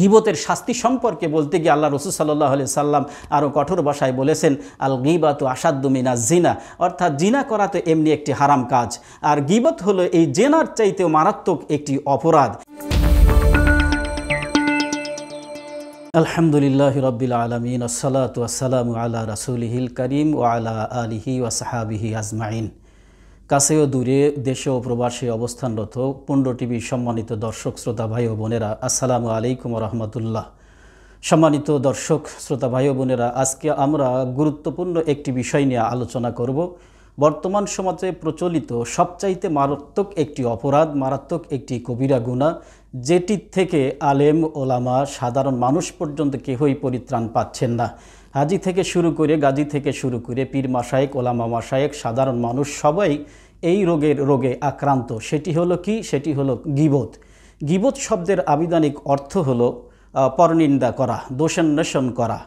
গিবতের শাস্তি সম্পর্কে বলতে গিয়ে আল্লাহ রসুল সাল্লাহ আলি সাল্লাম আরও কঠোর ভাষায় বলেছেন আল গিবাত আসাদ্দুমিনা জিনা অর্থাৎ জিনা করা তো এমনি একটি হারাম কাজ আর গিবত হলো এই জেনার চাইতেও মারাত্মক একটি অপরাধ আলহামদুলিল্লাহ রবিল আলমিন আসসালাত আসসালামু আলা রাসুলহিল করিম ও আলা আলিহি ওয়াসাহাবিহি আজমাইন কাছে ও দূরে দেশে ও প্রবাসে অবস্থানরত পণ্ড টিভি সম্মানিত দর্শক শ্রোতা ভাই ও বোনেরা আসসালামু আলাইকুম রহমতুল্লাহ সম্মানিত দর্শক শ্রোতা ভাই ও বোনেরা আজকে আমরা গুরুত্বপূর্ণ একটি বিষয় নিয়ে আলোচনা করব বর্তমান সমাজে প্রচলিত সবচাইতে মারাত্মক একটি অপরাধ মারাত্মক একটি কবিরা গুণা যেটি থেকে আলেম ওলামা সাধারণ মানুষ পর্যন্ত কেহই পরিত্রাণ পাচ্ছেন না হাজি থেকে শুরু করে গাজী থেকে শুরু করে পীর মাসায়েক ওলামা মাসায়েক সাধারণ মানুষ সবাই এই রোগের রোগে আক্রান্ত সেটি হলো কি সেটি হলো গিবত গিবত শব্দের আবিধানিক অর্থ হলো পরনিন্দা করা দোষান্বেষণ করা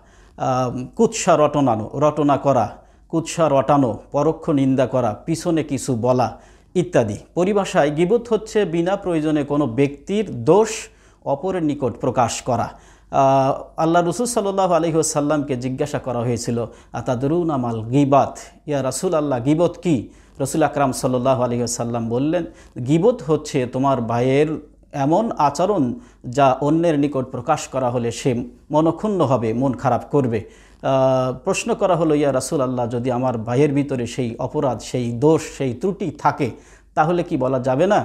কুৎসা রটনানো রটনা করা কুৎসা রটানো পরোক্ষ নিন্দা করা পিছনে কিছু বলা ইত্যাদি পরিভাষায় গিবত হচ্ছে বিনা প্রয়োজনে কোনো ব্যক্তির দোষ অপরের নিকট প্রকাশ করা আল্লাহ রসুল সাল্লাহ আলহিহসাল্লামকে জিজ্ঞাসা করা হয়েছিল আতাদুরুন আমাল গিবাত ইয়া রাসুল আল্লাহ গিবত কী রসুল আকরাম সাল্লাহ আলী সাল্লাম বললেন গিবত হচ্ছে তোমার ভাইয়ের এমন আচরণ যা অন্যের নিকট প্রকাশ করা হলে সে মনক্ষুণ্ণ হবে মন খারাপ করবে প্রশ্ন করা হলো ইয়া রাসুল আল্লাহ যদি আমার ভাইয়ের ভিতরে সেই অপরাধ সেই দোষ সেই ত্রুটি থাকে তাহলে কি বলা যাবে না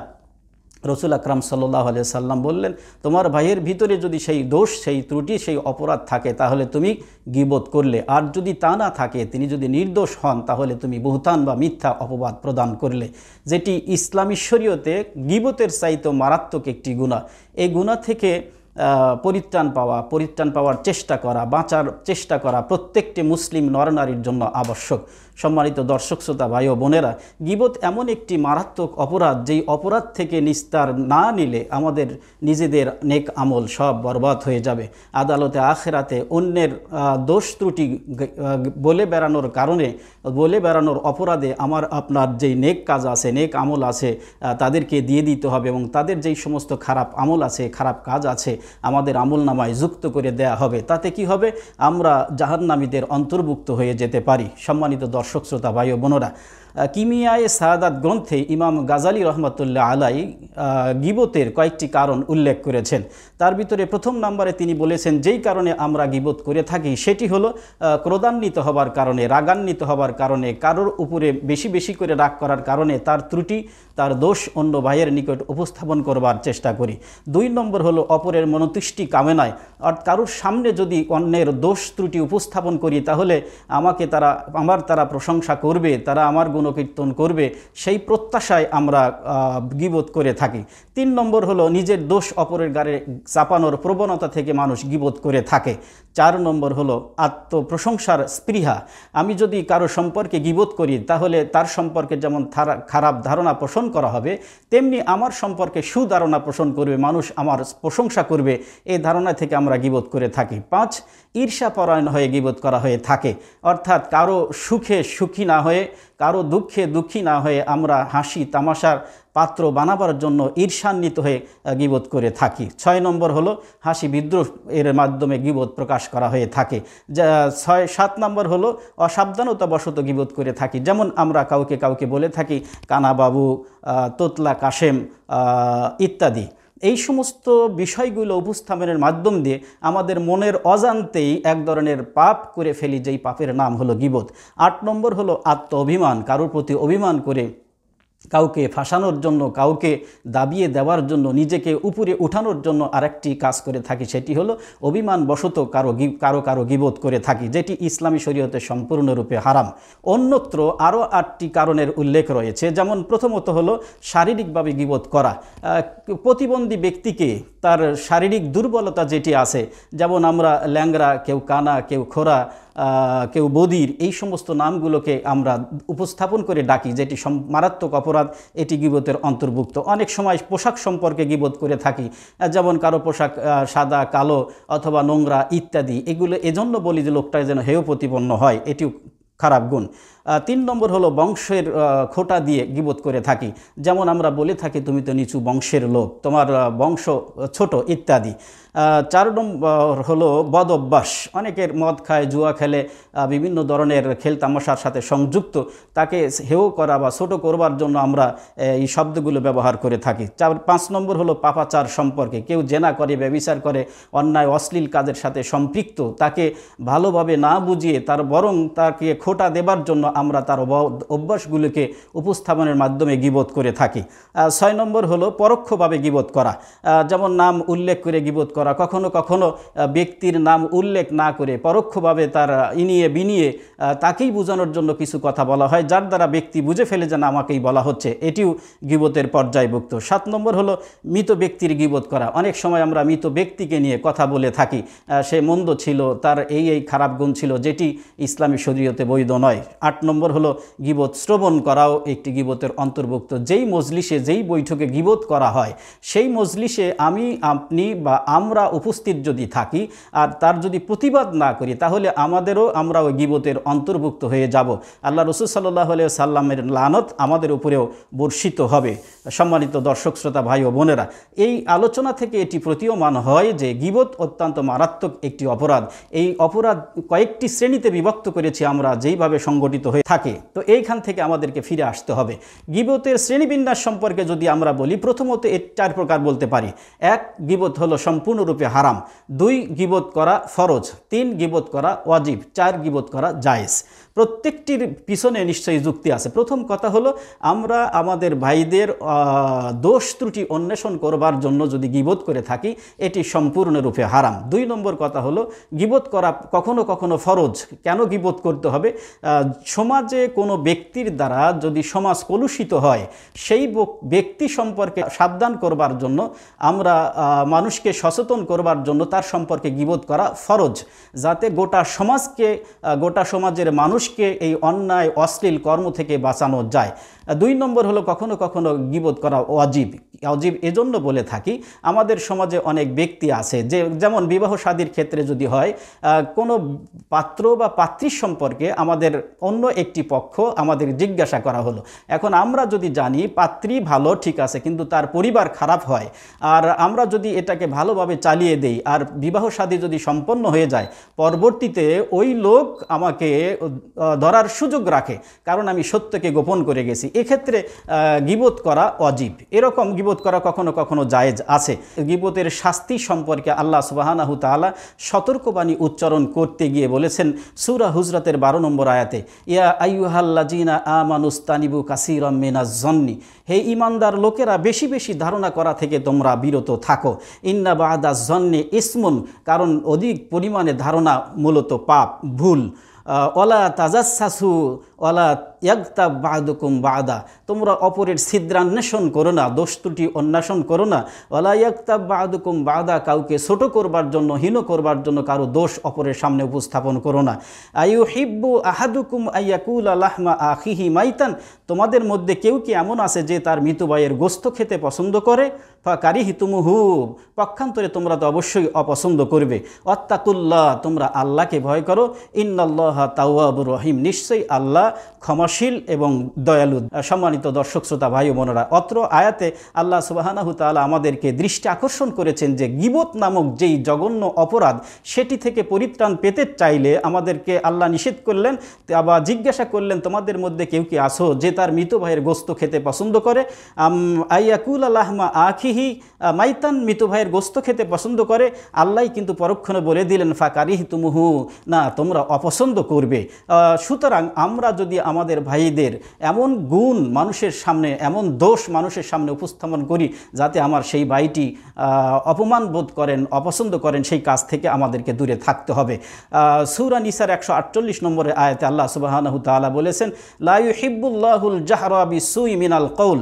রসুল আকরাম সাল্লাহ আলিয়া সাল্লাম বললেন তোমার ভাইয়ের ভিতরে যদি সেই দোষ সেই ত্রুটি সেই অপরাধ থাকে তাহলে তুমি গিবোধ করলে আর যদি তা না থাকে তিনি যদি নির্দোষ হন তাহলে তুমি বহুতান বা মিথ্যা অপবাদ প্রদান করলে যেটি ইসলামীশ্বরীয়তে গিবতের চাইতে মারাত্মক একটি গুণা এই গুণা থেকে পরিত্রাণ পাওয়া পরিত্রাণ পাওয়ার চেষ্টা করা বাঁচার চেষ্টা করা প্রত্যেকটি মুসলিম নরনারীর জন্য আবশ্যক সম্মানিত দর্শক শ্রোতা ভাই ও বোনেরা গিবত এমন একটি মারাত্মক অপরাধ যেই অপরাধ থেকে নিস্তার না নিলে আমাদের নিজেদের নেক আমল সব বরবাদ হয়ে যাবে আদালতে আখেরাতে অন্যের দোষ ত্রুটি বলে বেড়ানোর কারণে বলে বেড়ানোর অপরাধে আমার আপনার যেই নেক কাজ আছে নেক আমল আছে তাদেরকে দিয়ে দিতে হবে এবং তাদের যেই সমস্ত খারাপ আমল আছে খারাপ কাজ আছে আমাদের আমল নামায় যুক্ত করে দেয়া হবে তাতে কি হবে আমরা জাহান্নামীদের অন্তর্ভুক্ত হয়ে যেতে পারি সম্মানিত দর্শক শ্রোতা ভাই ও বোনরা কিমিয়ায় সাদাত গ্রন্থে ইমাম গাজালি রহমতুল্লাহ আলাই গিবতের কয়েকটি কারণ উল্লেখ করেছেন তার ভিতরে প্রথম নাম্বারে তিনি বলেছেন যেই কারণে আমরা গিবত করে থাকি সেটি হলো ক্রোধান্বিত হবার কারণে রাগান্বিত হবার কারণে কারোর উপরে বেশি বেশি করে রাগ করার কারণে তার ত্রুটি তার দোষ অন্য ভাইয়ের নিকট উপস্থাপন করবার চেষ্টা করি দুই নম্বর হলো অপরের মনতুষ্টি কামেনায় আর কারোর সামনে যদি অন্যের দোষ ত্রুটি উপস্থাপন করি তাহলে আমাকে তারা আমার তারা প্রশংসা করবে তারা আমার গুণকীর্তন করবে সেই প্রত্যাশায় আমরা গিবোধ করে থাকি তিন নম্বর হলো নিজের দোষ অপরের গাড়ে চাপানোর প্রবণতা থেকে মানুষ গিবোধ করে থাকে চার নম্বর হলো আত্মপ্রশংসার স্পৃহা আমি যদি কারো সম্পর্কে গিবোধ করি তাহলে তার সম্পর্কে যেমন খারাপ ধারণা পোষণ করা হবে তেমনি আমার সম্পর্কে সুধারণা পোষণ করবে মানুষ আমার প্রশংসা করবে এই ধারণা থেকে আমরা গিবোধ করে থাকি পাঁচ ঈর্ষাপরায়ণ হয়ে গিবোধ করা হয়ে থাকে অর্থাৎ কারো সুখে সুখী না হয়ে কারো দুঃখে দুঃখী না হয়ে আমরা হাসি তামাশার পাত্র বানাবার জন্য ঈর্ষান্বিত হয়ে গিবোধ করে থাকি ছয় নম্বর হলো হাসি বিদ্রোহ এর মাধ্যমে গিবোধ প্রকাশ করা হয়ে থাকে যা ছয় সাত নম্বর হলো অসাবধানতাবশত গিবোধ করে থাকি যেমন আমরা কাউকে কাউকে বলে থাকি কানাবাবু তোতলা কাশেম ইত্যাদি এই সমস্ত বিষয়গুলো উপস্থাপনের মাধ্যম দিয়ে আমাদের মনের অজান্তেই এক ধরনের পাপ করে ফেলি যেই পাপের নাম হলো গিবত আট নম্বর হলো আত্ম অভিমান কারোর প্রতি অভিমান করে কাউকে ফাঁসানোর জন্য কাউকে দাবিয়ে দেওয়ার জন্য নিজেকে উপরে উঠানোর জন্য আরেকটি কাজ করে থাকি সেটি হলো অভিমানবশত কারো কারো কারো গিবোধ করে থাকি যেটি ইসলামী শরীয়তে সম্পূর্ণরূপে হারাম অন্যত্র আরও আটটি কারণের উল্লেখ রয়েছে যেমন প্রথমত হলো শারীরিকভাবে গিবোধ করা প্রতিবন্ধী ব্যক্তিকে তার শারীরিক দুর্বলতা যেটি আছে যেমন আমরা ল্যাংরা কেউ কানা কেউ খোরা কেউ বদির এই সমস্ত নামগুলোকে আমরা উপস্থাপন করে ডাকি যেটি মারাত্মক অপরাধ এটি গিবতের অন্তর্ভুক্ত অনেক সময় পোশাক সম্পর্কে গিবত করে থাকি যেমন কারো পোশাক সাদা কালো অথবা নোংরা ইত্যাদি এগুলো এজন্য বলি যে লোকটা যেন হেয় প্রতিপন্ন হয় এটিও খারাপ গুণ তিন নম্বর হলো বংশের খোটা দিয়ে গিবোধ করে থাকি যেমন আমরা বলে থাকি তুমি তো নিচু বংশের লোক তোমার বংশ ছোট ইত্যাদি চার নম্বর হলো বদ অভ্যাস অনেকের মদ খায় জুয়া খেলে বিভিন্ন ধরনের খেল সাথে সংযুক্ত তাকে হেও করা বা ছোটো করবার জন্য আমরা এই শব্দগুলো ব্যবহার করে থাকি চার পাঁচ নম্বর হলো পাপাচার সম্পর্কে কেউ জেনা করে ব্যবিচার করে অন্যায় অশ্লীল কাজের সাথে সম্পৃক্ত তাকে ভালোভাবে না বুঝিয়ে তার বরং তাকে খোটা দেবার জন্য আমরা তার অভ্যাসগুলোকে উপস্থাপনের মাধ্যমে গিবোধ করে থাকি ছয় নম্বর হলো পরোক্ষভাবে গিবোধ করা যেমন নাম উল্লেখ করে গিবোধ করা করা কখনো কখনো ব্যক্তির নাম উল্লেখ না করে পরোক্ষভাবে তার ইনিয়ে বিনিয়ে তাকেই বোঝানোর জন্য কিছু কথা বলা হয় যার দ্বারা ব্যক্তি বুঝে ফেলে যেন আমাকেই বলা হচ্ছে এটিও গিবতের পর্যায়ভুক্ত সাত নম্বর হলো মৃত ব্যক্তির গিবত করা অনেক সময় আমরা মৃত ব্যক্তিকে নিয়ে কথা বলে থাকি সে মন্দ ছিল তার এই এই খারাপ গুণ ছিল যেটি ইসলামী শরীয়তে বৈধ নয় আট নম্বর হলো গিবত শ্রবণ করাও একটি গিবতের অন্তর্ভুক্ত যেই মজলিসে যেই বৈঠকে গিবত করা হয় সেই মজলিসে আমি আপনি বা আমরা আমরা উপস্থিত যদি থাকি আর তার যদি প্রতিবাদ না করি তাহলে আমাদেরও আমরা ওই গিবতের অন্তর্ভুক্ত হয়ে যাব আল্লাহ রসুল সাল্লাহ সাল্লামের লানত আমাদের উপরেও বর্ষিত হবে সম্মানিত দর্শক শ্রোতা ভাই ও বোনেরা এই আলোচনা থেকে এটি প্রতীয়মান হয় যে গিবত অত্যন্ত মারাত্মক একটি অপরাধ এই অপরাধ কয়েকটি শ্রেণীতে বিভক্ত করেছি আমরা যেইভাবে সংগঠিত হয়ে থাকে তো এইখান থেকে আমাদেরকে ফিরে আসতে হবে গিবতের শ্রেণীবিন্যাস সম্পর্কে যদি আমরা বলি প্রথমত এর চার প্রকার বলতে পারি এক গিবত হলো সম্পূর্ণ সম্পূর্ণরূপে হারাম দুই গিবত করা ফরজ তিন গিবত করা ওয়াজিব চার গিবত করা জায়েজ প্রত্যেকটির পিছনে নিশ্চয়ই যুক্তি আছে প্রথম কথা হলো আমরা আমাদের ভাইদের দোষ ত্রুটি অন্বেষণ করবার জন্য যদি গিবত করে থাকি এটি সম্পূর্ণরূপে হারাম দুই নম্বর কথা হলো গিবত করা কখনো কখনো ফরজ কেন গিবত করতে হবে সমাজে কোনো ব্যক্তির দ্বারা যদি সমাজ কলুষিত হয় সেই ব্যক্তি সম্পর্কে সাবধান করবার জন্য আমরা মানুষকে সচেতন সচেতন করবার জন্য তার সম্পর্কে গিবোধ করা ফরজ যাতে গোটা সমাজকে গোটা সমাজের মানুষকে এই অন্যায় অশ্লীল কর্ম থেকে বাঁচানো যায় দুই নম্বর হলো কখনো কখনো গিবোধ করা অজীব অজীব এজন্য বলে থাকি আমাদের সমাজে অনেক ব্যক্তি আছে যে যেমন বিবাহ সাদীর ক্ষেত্রে যদি হয় কোনো পাত্র বা পাত্রীর সম্পর্কে আমাদের অন্য একটি পক্ষ আমাদের জিজ্ঞাসা করা হলো এখন আমরা যদি জানি পাত্রী ভালো ঠিক আছে কিন্তু তার পরিবার খারাপ হয় আর আমরা যদি এটাকে ভালোভাবে চালিয়ে দেই আর বিবাহ শাদী যদি সম্পন্ন হয়ে যায় পরবর্তীতে ওই লোক আমাকে ধরার সুযোগ রাখে কারণ আমি সত্যকে গোপন করে গেছি এক্ষেত্রে গিবোধ করা অজীব এরকম গিবোধ গিবত করা কখনো কখনো জায়েজ আছে গিবতের শাস্তি সম্পর্কে আল্লাহ সুবাহানাহু তালা সতর্কবাণী উচ্চারণ করতে গিয়ে বলেছেন সুরা হুজরতের বারো নম্বর আয়াতে ইয়া আইহাল্লাজিনা আমানুস্তানিবু কাসিরম জন্নি হে ইমানদার লোকেরা বেশি বেশি ধারণা করা থেকে তোমরা বিরত থাকো ইন্না বাহাদা জন্নে ইসমুন কারণ অধিক পরিমাণে ধারণা মূলত পাপ ভুল ওলা তাজাসু ওলা ইয়াগতা বাদুকুম বাদা তোমরা অপরের ছিদ্রান্বেষণ করো না দোষ ত্রুটি অন্বেষণ করো না ওলা ইয়াগতা বাদুকুম বাদা কাউকে ছোট করবার জন্য হীন করবার জন্য কারো দোষ অপরের সামনে উপস্থাপন করো না আয়ু হিব্বু আহাদুকুম আয়াকুল আলাহমা আহিহি মাইতান তোমাদের মধ্যে কেউ কি এমন আছে যে তার মৃতবায়ের গোস্ত খেতে পছন্দ করে বা কারিহি তুমুহু পক্ষান্তরে তোমরা তো অবশ্যই অপছন্দ করবে অত্তাকুল্লাহ তোমরা আল্লাহকে ভয় করো ইন্নাল্লাহ তাওয়াবুর রহিম নিশ্চয়ই আল্লাহ ক্ষমা ক্ষমাশীল এবং দয়ালু সম্মানিত দর্শক শ্রোতা ভাই বোনেরা অত্র আয়াতে আল্লাহ সুবাহানাহু আমাদেরকে দৃষ্টি আকর্ষণ করেছেন যে গিবত নামক যেই জঘন্য অপরাধ সেটি থেকে পরিত্রাণ পেতে চাইলে আমাদেরকে আল্লাহ নিষেধ করলেন আবার জিজ্ঞাসা করলেন তোমাদের মধ্যে কেউ কি আসো যে তার মৃত ভাইয়ের গোস্ত খেতে পছন্দ করে আইয়াকুল আল্লাহমা আখিহি মাইতান মৃত ভাইয়ের গোস্ত খেতে পছন্দ করে আল্লাহ কিন্তু পরক্ষণে বলে দিলেন ফাকারিহি তুমুহু না তোমরা অপছন্দ করবে সুতরাং আমরা যদি আমাদের ভাইদের এমন গুণ মানুষের সামনে এমন দোষ মানুষের সামনে উপস্থাপন করি যাতে আমার সেই ভাইটি অপমান বোধ করেন অপছন্দ করেন সেই কাজ থেকে আমাদেরকে দূরে থাকতে হবে সুরা নিসার একশো আটচল্লিশ নম্বরে আয়তে আল্লাহ সুবাহানহু তালা বলেছেন লাইহিবুল্লাহুল জাহরাবি সুই মিনাল কৌল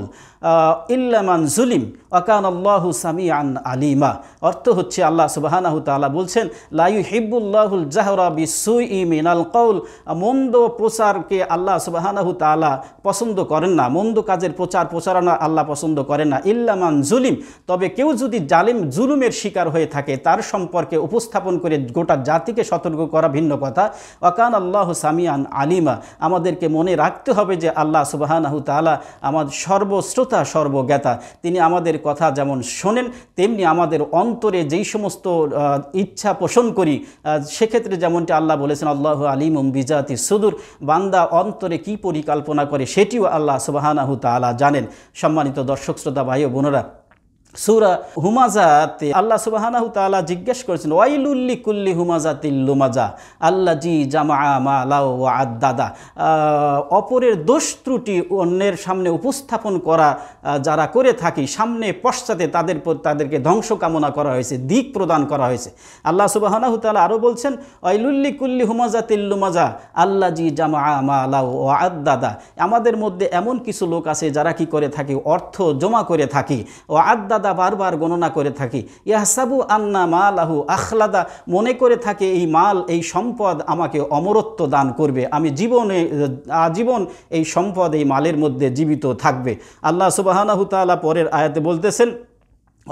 ইল্লামান জুলিম অকান আল্লাহ সামি আন আলিমা অর্থ হচ্ছে আল্লাহ সুবাহানাহু তালা বলছেন লাইউ হিবুল্লাহুল জাহরা বিসুই মিনাল কৌল মন্দ প্রচারকে আল্লাহ সুবাহানাহু তালা পছন্দ করেন না মন্দ কাজের প্রচার প্রচারণা আল্লাহ পছন্দ করেন না ইল্লামান জুলিম তবে কেউ যদি জালিম জুলুমের শিকার হয়ে থাকে তার সম্পর্কে উপস্থাপন করে গোটা জাতিকে সতর্ক করা ভিন্ন কথা অকান আল্লাহ সামিয়ান আলিমা আমাদেরকে মনে রাখতে হবে যে আল্লাহ সুবাহানাহু তালা আমার সর্বশ্রোত শ্রোতা সর্বজ্ঞাতা তিনি আমাদের কথা যেমন শোনেন তেমনি আমাদের অন্তরে যেই সমস্ত ইচ্ছা পোষণ করি সেক্ষেত্রে যেমনটি আল্লাহ বলেছেন আল্লাহ আলিম বিজাতি সুদূর বান্দা অন্তরে কি পরিকল্পনা করে সেটিও আল্লাহ সুবাহানাহু তালা জানেন সম্মানিত দর্শক শ্রোতা ভাই ও বোনরা সুরা হুমাজাতে আল্লাহ সুবাহানাহু তালা জিজ্ঞেস করেছেন ওয়াইলুল্লি কুল্লি হুমাজাতিল্লুমাজা আল্লা জি জামা মালাও আদাদা অপরের দোষ ত্রুটি অন্যের সামনে উপস্থাপন করা যারা করে থাকি সামনে পশ্চাতে তাদের তাদেরকে ধ্বংস কামনা করা হয়েছে দিক প্রদান করা হয়েছে আল্লাহ সুবাহানাহু তালা আরও বলছেন ওয়াইলুল্লি কুল্লি হুমাজাতিল্লুমাজা আল্লা জি জামা ও আদাদা আমাদের মধ্যে এমন কিছু লোক আছে যারা কি করে থাকে অর্থ জমা করে থাকি ও আদাদা আখলাদা বারবার গণনা করে থাকি ইয়াহসাবু আন্না মাল আহু আখলাদা মনে করে থাকে এই মাল এই সম্পদ আমাকে অমরত্ব দান করবে আমি জীবনে আজীবন এই সম্পদ এই মালের মধ্যে জীবিত থাকবে আল্লাহ সুবাহানাহু তালা পরের আয়াতে বলতেছেন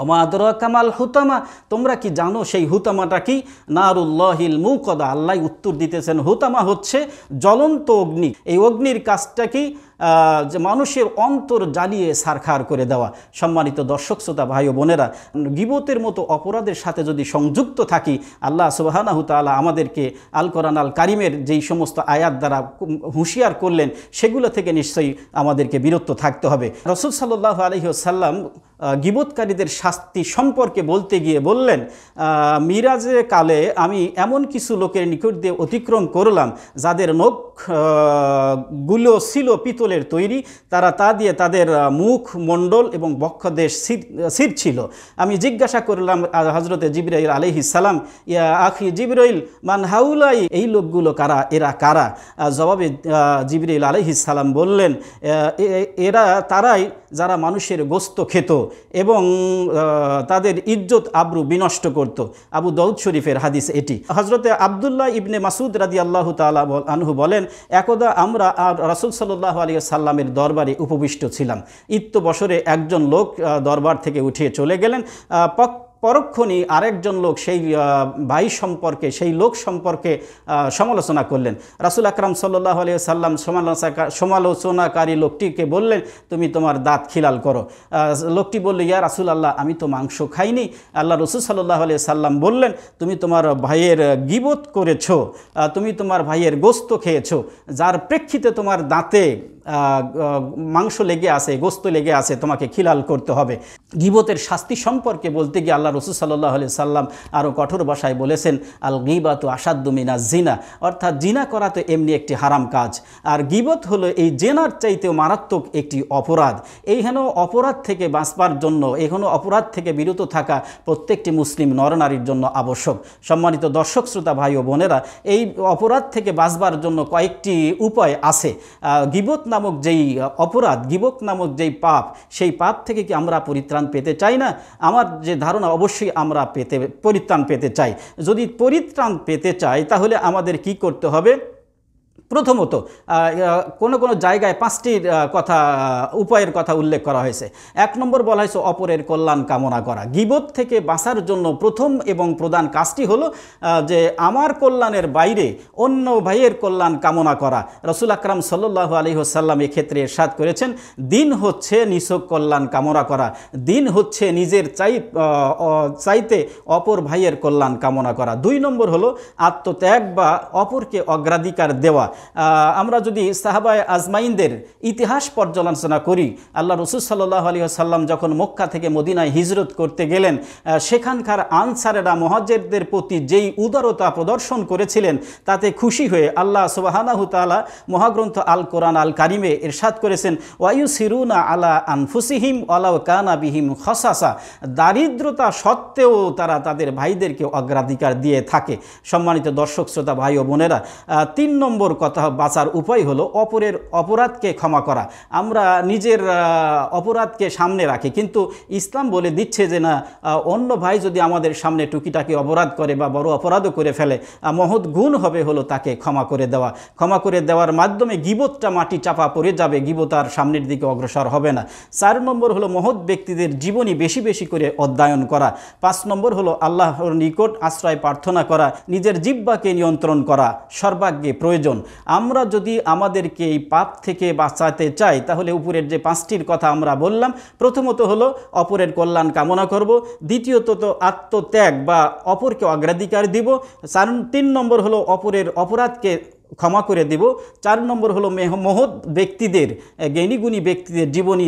অমাদর কামাল হুতামা তোমরা কি জানো সেই হুতামাটা কি নারুল্লাহিল মুকদা আল্লাহ উত্তর দিতেছেন হুতামা হচ্ছে জ্বলন্ত অগ্নি এই অগ্নির কাজটা কি যে মানুষের অন্তর জ্বালিয়ে সারখার করে দেওয়া সম্মানিত দর্শক শ্রোতা ভাই ও বোনেরা গিবতের মতো অপরাধের সাথে যদি সংযুক্ত থাকি আল্লাহ সুবাহানাহু তালা আমাদেরকে আল কোরআন আল কারিমের যেই সমস্ত আয়াত দ্বারা হুঁশিয়ার করলেন সেগুলো থেকে নিশ্চয়ই আমাদেরকে বিরত থাকতে হবে রসুল সাল্লাহ আলহিহসাল্লাম গিবতকারীদের শাস্তি সম্পর্কে বলতে গিয়ে বললেন মিরাজে কালে আমি এমন কিছু লোকের নিকট দিয়ে অতিক্রম করলাম যাদের নখ গুলো ছিল পিতল পিতলের তৈরি তারা তা দিয়ে তাদের মুখ মণ্ডল এবং বক্ষদেশ সির ছিল আমি জিজ্ঞাসা করলাম হজরতে জিবরাইল আলহি সালাম ইয়া আখি জিবরাইল মান হাউলাই এই লোকগুলো কারা এরা কারা জবাবে জিবরাইল আলহি সালাম বললেন এরা তারাই যারা মানুষের গোস্ত খেত এবং তাদের ইজ্জত আব্রু বিনষ্ট করত আবু দৌদ শরীফের হাদিস এটি হজরতে আবদুল্লাহ ইবনে মাসুদ রাজি আল্লাহ তালা আনহু বলেন একদা আমরা রাসুল সাল্লাহ আলী সাল্লামের দরবারে উপবিষ্ট ছিলাম ইত্য বছরে একজন লোক দরবার থেকে উঠিয়ে চলে গেলেন পক্ষ পরক্ষণই আরেকজন লোক সেই ভাই সম্পর্কে সেই লোক সম্পর্কে সমালোচনা করলেন রাসুল আকরাম সাল্লাহ আলিয়া সাল্লাম সমালোচনা সমালোচনাকারী লোকটিকে বললেন তুমি তোমার দাঁত খিলাল করো লোকটি বললো ইয়া রাসুল আল্লাহ আমি তো মাংস খাইনি আল্লাহ রসুল সাল্লাহ আলিয়া সাল্লাম বললেন তুমি তোমার ভাইয়ের গিবত করেছো তুমি তোমার ভাইয়ের গোস্ত খেয়েছো যার প্রেক্ষিতে তোমার দাঁতে মাংস লেগে আছে গোস্ত লেগে আছে তোমাকে খিলাল করতে হবে গিবতের শাস্তি সম্পর্কে বলতে গিয়ে আল্লাহ রসুল সাল্লাহ আলি সাল্লাম আরও কঠোর ভাষায় বলেছেন আল গিবাত মিনা জিনা অর্থাৎ জিনা করা তো এমনি একটি হারাম কাজ আর গিবত হলো এই জেনার চাইতেও মারাত্মক একটি অপরাধ এইখানেও অপরাধ থেকে বাঁচবার জন্য এখনও অপরাধ থেকে বিরত থাকা প্রত্যেকটি মুসলিম নরনারীর জন্য আবশ্যক সম্মানিত দর্শক শ্রোতা ভাই ও বোনেরা এই অপরাধ থেকে বাঁচবার জন্য কয়েকটি উপায় আছে গিবত নামক যেই অপরাধ গিবত নামক যেই পাপ সেই পাপ থেকে কি আমরা পরিত্রাণ পরিত্রাণ পেতে চাই না আমার যে ধারণা অবশ্যই আমরা পেতে পরিত্রাণ পেতে চাই যদি পরিত্রাণ পেতে চাই তাহলে আমাদের কি করতে হবে প্রথমত কোনো কোনো জায়গায় পাঁচটির কথা উপায়ের কথা উল্লেখ করা হয়েছে এক নম্বর বলা হয়েছে অপরের কল্যাণ কামনা করা গিবত থেকে বাঁচার জন্য প্রথম এবং প্রধান কাজটি হলো যে আমার কল্যাণের বাইরে অন্য ভাইয়ের কল্যাণ কামনা করা রসুল আকরাম সাল্লু আলী হোসাল্লাম এক্ষেত্রে এরশাদ করেছেন দিন হচ্ছে নিছক কল্যাণ কামনা করা দিন হচ্ছে নিজের চাই চাইতে অপর ভাইয়ের কল্যাণ কামনা করা দুই নম্বর হলো আত্মত্যাগ বা অপরকে অগ্রাধিকার দেওয়া আমরা যদি সাহাবায় আজমাইনদের ইতিহাস পর্যালোচনা করি আল্লাহ রসুল সাল্লাহ আলী সাল্লাম যখন মক্কা থেকে মদিনায় হিজরত করতে গেলেন সেখানকার আনসারেরা মহাজেরদের প্রতি যেই উদারতা প্রদর্শন করেছিলেন তাতে খুশি হয়ে আল্লাহ সুবাহানাহু তালা মহাগ্রন্থ আল কোরআন আল কারিমে এরশাদ করেছেন ওয়ায়ু সিরুনা আলা আনফুসিহিম আলাউ কানা বিহিম খসাসা দারিদ্রতা সত্ত্বেও তারা তাদের ভাইদেরকে অগ্রাধিকার দিয়ে থাকে সম্মানিত দর্শক শ্রোতা ভাই ও বোনেরা তিন নম্বর কথা বাঁচার উপায় হলো অপরের অপরাধকে ক্ষমা করা আমরা নিজের অপরাধকে সামনে রাখি কিন্তু ইসলাম বলে দিচ্ছে যে না অন্য ভাই যদি আমাদের সামনে টুকিটাকি অপরাধ করে বা বড় অপরাধও করে ফেলে মহৎ গুণ হবে হলো তাকে ক্ষমা করে দেওয়া ক্ষমা করে দেওয়ার মাধ্যমে গিবতটা মাটি চাপা পড়ে যাবে গিবতার সামনের দিকে অগ্রসর হবে না চার নম্বর হলো মহৎ ব্যক্তিদের জীবনী বেশি বেশি করে অধ্যয়ন করা পাঁচ নম্বর হলো আল্লাহর নিকট আশ্রয় প্রার্থনা করা নিজের জিব্বাকে নিয়ন্ত্রণ করা সর্বাগ্যে প্রয়োজন আমরা যদি আমাদেরকে এই পাপ থেকে বাঁচাতে চাই তাহলে উপরের যে পাঁচটির কথা আমরা বললাম প্রথমত হলো অপরের কল্যাণ কামনা করব দ্বিতীয়ত তো আত্মত্যাগ বা অপরকে অগ্রাধিকার দিব তিন নম্বর হলো অপরের অপরাধকে ক্ষমা করে দেব চার নম্বর হলো মেহ মহৎ ব্যক্তিদের জ্ঞানীগুণী ব্যক্তিদের জীবনী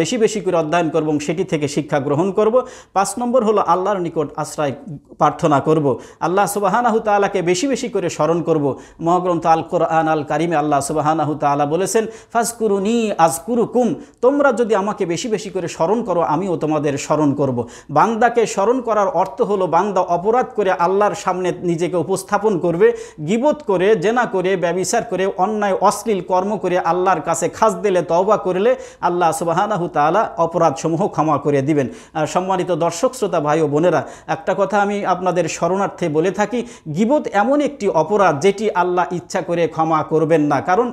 বেশি বেশি করে অধ্যয়ন করব সেটি থেকে শিক্ষা গ্রহণ করব পাঁচ নম্বর হলো আল্লাহর নিকট আশ্রয় প্রার্থনা করব আল্লাহ সুবাহানাহু তালাকে বেশি বেশি করে স্মরণ করব মহাগ্রন্থ আল কোরআন আল কারিমে আল্লাহ সুবাহানাহু তালা বলেছেন ফাজকুরুনি কুম তোমরা যদি আমাকে বেশি বেশি করে স্মরণ করো আমিও তোমাদের স্মরণ করব বাংদাকে স্মরণ করার অর্থ হলো বাংদা অপরাধ করে আল্লাহর সামনে নিজেকে উপস্থাপন করবে গিবোধ করে জেনা করে ব্যবিচার করে অন্যায় অশ্লীল কর্ম করে আল্লাহর কাছে খাস দিলে তওবা করলে আল্লাহ সুবাহানাহু তালা অপরাধসমূহ ক্ষমা করে দিবেন সম্মানিত দর্শক শ্রোতা ভাই ও বোনেরা একটা কথা আমি আপনাদের শরণার্থে বলে থাকি গিবত এমন একটি অপরাধ যেটি আল্লাহ ইচ্ছা করে ক্ষমা করবেন না কারণ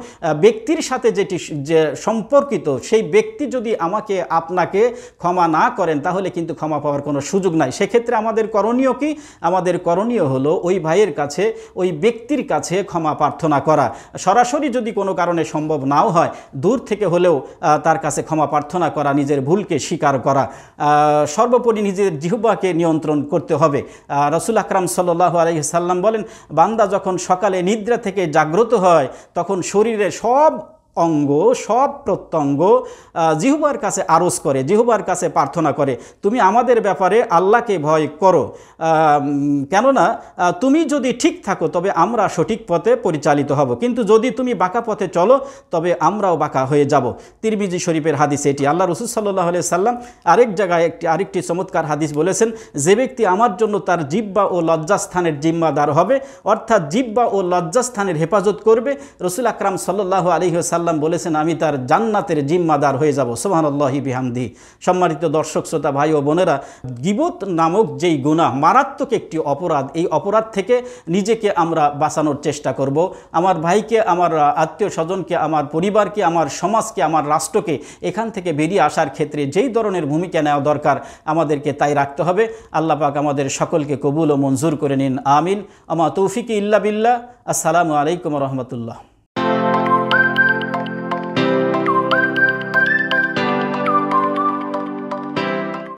ব্যক্তির সাথে যেটি যে সম্পর্কিত সেই ব্যক্তি যদি আমাকে আপনাকে ক্ষমা না করেন তাহলে কিন্তু ক্ষমা পাওয়ার কোনো সুযোগ নাই সেক্ষেত্রে আমাদের করণীয় কি আমাদের করণীয় হলো ওই ভাইয়ের কাছে ওই ব্যক্তির কাছে ক্ষমা প্রার্থনা করা সরাসরি যদি কোনো কারণে সম্ভব নাও হয় দূর থেকে হলেও তার কাছে ক্ষমা প্রার্থনা করা নিজের ভুলকে স্বীকার করা সর্বোপরি নিজের জিহুবাকে নিয়ন্ত্রণ করতে হবে রসুল আকরাম সাল্লাহ আলহিসাল্লাম বলেন বান্দা যখন সকালে নিদ্রা থেকে জাগ্রত হয় তখন শরীরে সব অঙ্গ সব প্রত্যঙ্গ জিহুবার কাছে আরজ করে জিহুবার কাছে প্রার্থনা করে তুমি আমাদের ব্যাপারে আল্লাহকে ভয় করো কেননা তুমি যদি ঠিক থাকো তবে আমরা সঠিক পথে পরিচালিত হব কিন্তু যদি তুমি বাঁকা পথে চলো তবে আমরাও বাঁকা হয়ে যাব তিরমিজি শরীফের হাদিস এটি আল্লাহ রসুল সাল্লাহ আলিয়া সাল্লাম আরেক জায়গায় একটি আরেকটি চমৎকার হাদিস বলেছেন যে ব্যক্তি আমার জন্য তার জিব্বা ও লজ্জাস্থানের জিম্মাদার হবে অর্থাৎ জিব্বা ও লজ্জাস্থানের হেফাজত করবে রসুল আকরাম সাল্লাহ আলহিহ সাল্লাম বলেছেন আমি তার জান্নাতের জিম্মাদার হয়ে যাব সোহানুল্লাহি বিহামদি সম্মানিত দর্শক শ্রোতা ভাই ও বোনেরা গিবত নামক যেই গুণা মারাত্মক একটি অপরাধ এই অপরাধ থেকে নিজেকে আমরা বাঁচানোর চেষ্টা করব আমার ভাইকে আমার আত্মীয় স্বজনকে আমার পরিবারকে আমার সমাজকে আমার রাষ্ট্রকে এখান থেকে বেরিয়ে আসার ক্ষেত্রে যেই ধরনের ভূমিকা নেওয়া দরকার আমাদেরকে তাই রাখতে হবে আল্লাহ পাক আমাদের সকলকে কবুল ও মঞ্জুর করে নিন আমিন আমা তৌফিক ইল্লা বিল্লা আসসালামু আলাইকুম রহমতুল্লাহ